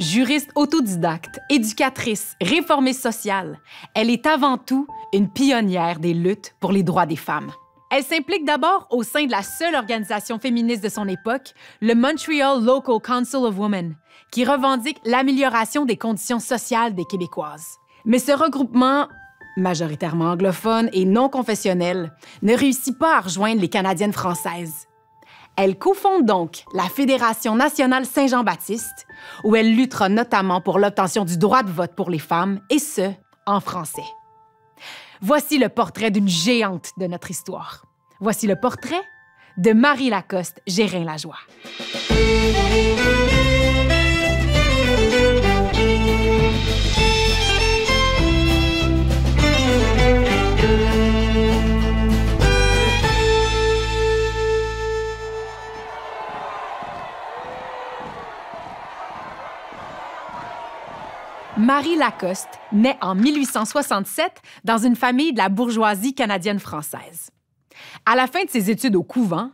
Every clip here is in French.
Juriste autodidacte, éducatrice, réformiste sociale, elle est avant tout une pionnière des luttes pour les droits des femmes. Elle s'implique d'abord au sein de la seule organisation féministe de son époque, le Montreal Local Council of Women, qui revendique l'amélioration des conditions sociales des Québécoises. Mais ce regroupement, majoritairement anglophone et non confessionnel, ne réussit pas à rejoindre les Canadiennes françaises elle cofonde donc la Fédération nationale Saint-Jean-Baptiste, où elle luttera notamment pour l'obtention du droit de vote pour les femmes, et ce, en français. Voici le portrait d'une géante de notre histoire. Voici le portrait de Marie Lacoste Gérin-Lajoie. Marie Lacoste naît en 1867 dans une famille de la bourgeoisie canadienne-française. À la fin de ses études au couvent,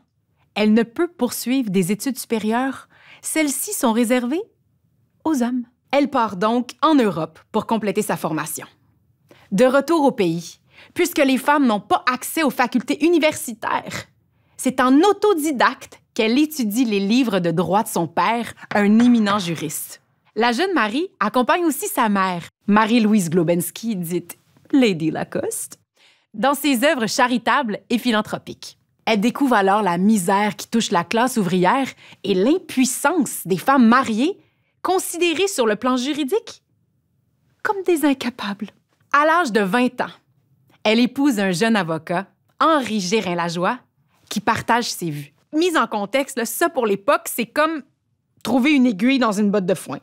elle ne peut poursuivre des études supérieures. Celles-ci sont réservées aux hommes. Elle part donc en Europe pour compléter sa formation. De retour au pays, puisque les femmes n'ont pas accès aux facultés universitaires, c'est en autodidacte qu'elle étudie les livres de droit de son père, un éminent juriste la jeune Marie accompagne aussi sa mère, Marie-Louise Globensky, dite Lady Lacoste, dans ses œuvres charitables et philanthropiques. Elle découvre alors la misère qui touche la classe ouvrière et l'impuissance des femmes mariées, considérées sur le plan juridique comme des incapables. À l'âge de 20 ans, elle épouse un jeune avocat, Henri Gérin-Lajoie, qui partage ses vues. Mise en contexte, ça pour l'époque, c'est comme trouver une aiguille dans une botte de foin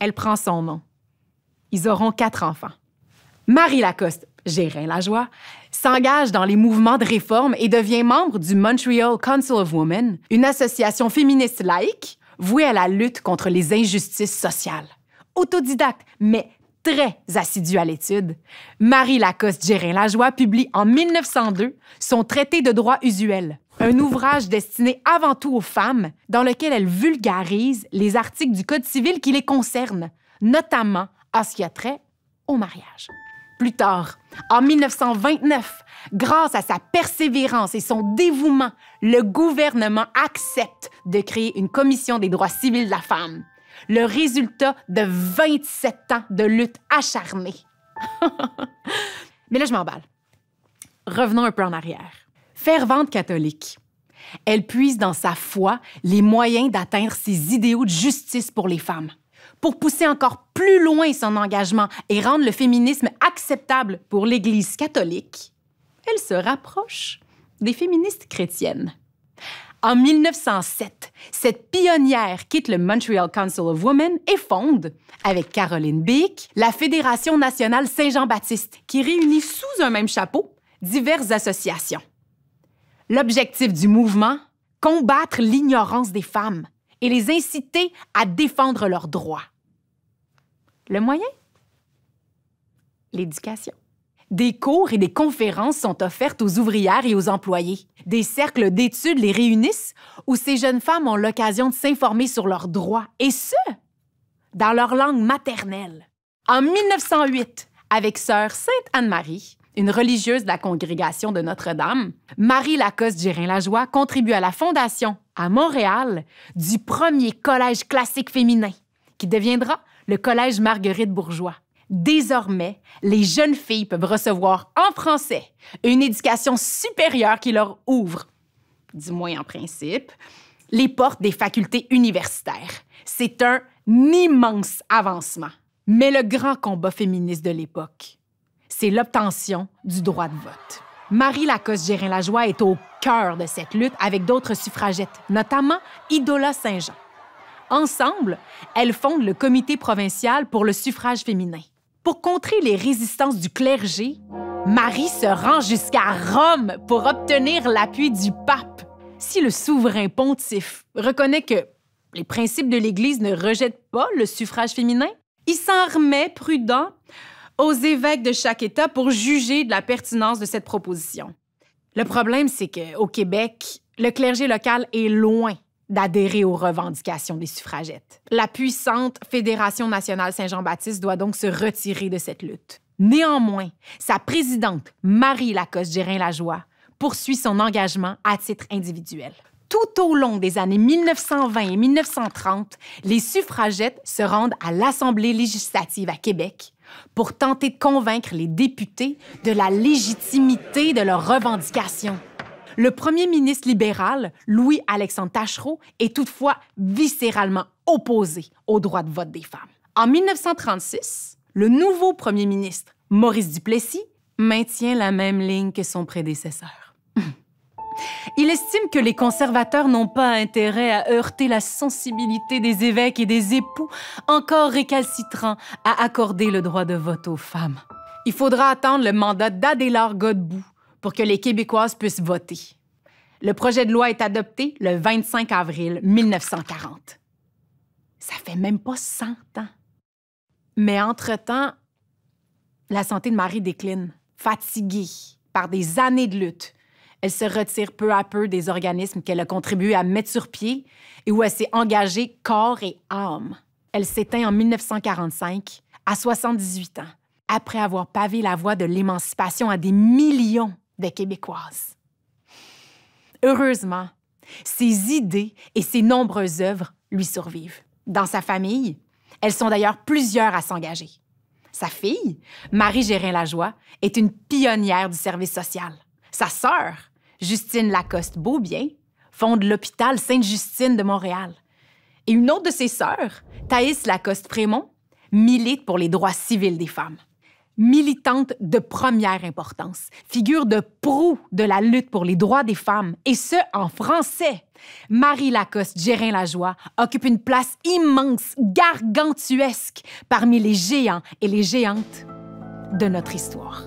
elle prend son nom. Ils auront quatre enfants. Marie Lacoste, Gérin Lajoie, s'engage dans les mouvements de réforme et devient membre du Montreal Council of Women, une association féministe laïque vouée à la lutte contre les injustices sociales. Autodidacte, mais très assidue à l'étude, Marie Lacoste Gérin Lajoie publie en 1902 son traité de droit usuel, un ouvrage destiné avant tout aux femmes, dans lequel elle vulgarise les articles du Code civil qui les concernent, notamment à ce qui a trait au mariage. Plus tard, en 1929, grâce à sa persévérance et son dévouement, le gouvernement accepte de créer une commission des droits civils de la femme, le résultat de 27 ans de lutte acharnée. Mais là, je m'emballe. Revenons un peu en arrière fervente catholique. Elle puise dans sa foi les moyens d'atteindre ses idéaux de justice pour les femmes, pour pousser encore plus loin son engagement et rendre le féminisme acceptable pour l'Église catholique. Elle se rapproche des féministes chrétiennes. En 1907, cette pionnière quitte le Montreal Council of Women et fonde, avec Caroline Bick, la Fédération nationale Saint-Jean-Baptiste, qui réunit sous un même chapeau diverses associations. L'objectif du mouvement Combattre l'ignorance des femmes et les inciter à défendre leurs droits. Le moyen L'éducation. Des cours et des conférences sont offertes aux ouvrières et aux employés. Des cercles d'études les réunissent où ces jeunes femmes ont l'occasion de s'informer sur leurs droits, et ce, dans leur langue maternelle. En 1908, avec sœur Sainte Anne-Marie, une religieuse de la congrégation de Notre-Dame, Marie Lacoste-Gérin-Lajoie contribue à la fondation, à Montréal, du premier collège classique féminin, qui deviendra le Collège Marguerite Bourgeois. Désormais, les jeunes filles peuvent recevoir en français une éducation supérieure qui leur ouvre, du moins en principe, les portes des facultés universitaires. C'est un immense avancement. Mais le grand combat féministe de l'époque, c'est l'obtention du droit de vote. Marie Lacoste-Gérin-Lajoie est au cœur de cette lutte avec d'autres suffragettes, notamment Idola Saint-Jean. Ensemble, elles fondent le Comité provincial pour le suffrage féminin. Pour contrer les résistances du clergé, Marie se rend jusqu'à Rome pour obtenir l'appui du pape. Si le souverain pontife reconnaît que les principes de l'Église ne rejettent pas le suffrage féminin, il s'en remet prudent aux évêques de chaque État pour juger de la pertinence de cette proposition. Le problème, c'est qu'au Québec, le clergé local est loin d'adhérer aux revendications des suffragettes. La puissante Fédération nationale Saint-Jean-Baptiste doit donc se retirer de cette lutte. Néanmoins, sa présidente, Marie Lacoste-Gérin-Lajoie, poursuit son engagement à titre individuel tout au long des années 1920 et 1930, les suffragettes se rendent à l'Assemblée législative à Québec pour tenter de convaincre les députés de la légitimité de leurs revendications. Le premier ministre libéral, Louis-Alexandre Tachereau, est toutefois viscéralement opposé au droit de vote des femmes. En 1936, le nouveau premier ministre, Maurice Duplessis, maintient la même ligne que son prédécesseur. Il estime que les conservateurs n'ont pas intérêt à heurter la sensibilité des évêques et des époux encore récalcitrants à accorder le droit de vote aux femmes. Il faudra attendre le mandat d'Adélard Godbout pour que les Québécoises puissent voter. Le projet de loi est adopté le 25 avril 1940. Ça fait même pas 100 ans. Mais entre-temps, la santé de Marie décline, fatiguée par des années de lutte, elle se retire peu à peu des organismes qu'elle a contribué à mettre sur pied et où elle s'est engagée corps et âme. Elle s'éteint en 1945, à 78 ans, après avoir pavé la voie de l'émancipation à des millions de Québécoises. Heureusement, ses idées et ses nombreuses œuvres lui survivent. Dans sa famille, elles sont d'ailleurs plusieurs à s'engager. Sa fille, Marie Gérin-Lajoie, est une pionnière du service social. Sa sœur, Justine Lacoste-Beaubien, fonde l'hôpital Sainte-Justine de Montréal. Et une autre de ses sœurs, Thaïs Lacoste-Prémont, milite pour les droits civils des femmes. Militante de première importance, figure de proue de la lutte pour les droits des femmes, et ce, en français. Marie Lacoste-Gérin-Lajoie occupe une place immense, gargantuesque, parmi les géants et les géantes de notre histoire.